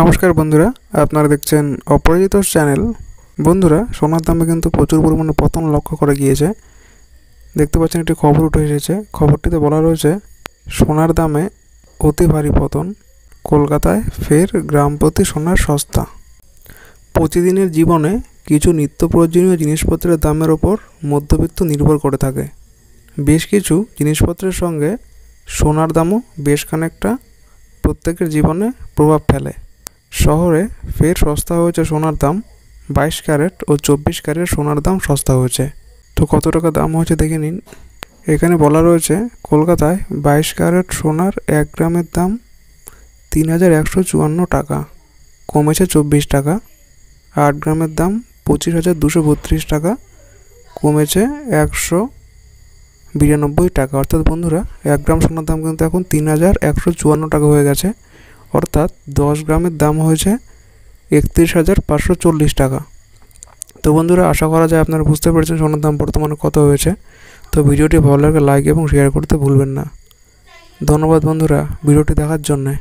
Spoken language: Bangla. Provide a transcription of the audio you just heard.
নমস্কার বন্ধুরা আপনারা দেখছেন অপরাজিত চ্যানেল বন্ধুরা সোনার দামে কিন্তু প্রচুর পরিমাণে পতন লক্ষ্য করা গিয়েছে দেখতে পাচ্ছেন একটি খবর উঠে এসেছে খবরটিতে বলা রয়েছে সোনার দামে অতি ভারী পতন কলকাতায় ফের গ্রাম প্রতি সোনার সস্তা প্রতিদিনের জীবনে কিছু নিত্য প্রয়োজনীয় জিনিসপত্রের দামের ওপর মধ্যবিত্ত নির্ভর করে থাকে বেশ কিছু জিনিসপত্রের সঙ্গে সোনার দামও বেশ খানিকটা প্রত্যেকের জীবনে প্রভাব ফেলে শহরে ফের সস্তা হয়েছে সোনার দাম বাইশ ক্যারেট ও চব্বিশ ক্যারেট সোনার দাম সস্তা হয়েছে তো কত টাকা দাম হয়েছে দেখে নিন এখানে বলা রয়েছে কলকাতায় বাইশ ক্যারেট সোনার এক গ্রামের দাম তিন হাজার একশো চুয়ান্ন টাকা কমেছে চব্বিশ টাকা আট গ্রামের দাম পঁচিশ হাজার দুশো বত্রিশ টাকা কমেছে একশো বিরানব্বই টাকা অর্থাৎ বন্ধুরা এক গ্রাম সোনার দাম কিন্তু এখন তিন হাজার একশো চুয়ান্ন টাকা হয়ে গেছে অর্থাৎ দশ গ্রামের দাম হয়েছে একত্রিশ হাজার পাঁচশো চল্লিশ টাকা তো বন্ধুরা আশা করা যায় আপনারা বুঝতে পেরেছেন সোনার দাম বর্তমানে কত হয়েছে তো ভিডিওটি ভালো লাগে লাইক এবং শেয়ার করতে ভুলবেন না ধন্যবাদ বন্ধুরা ভিডিওটি দেখার জন্যে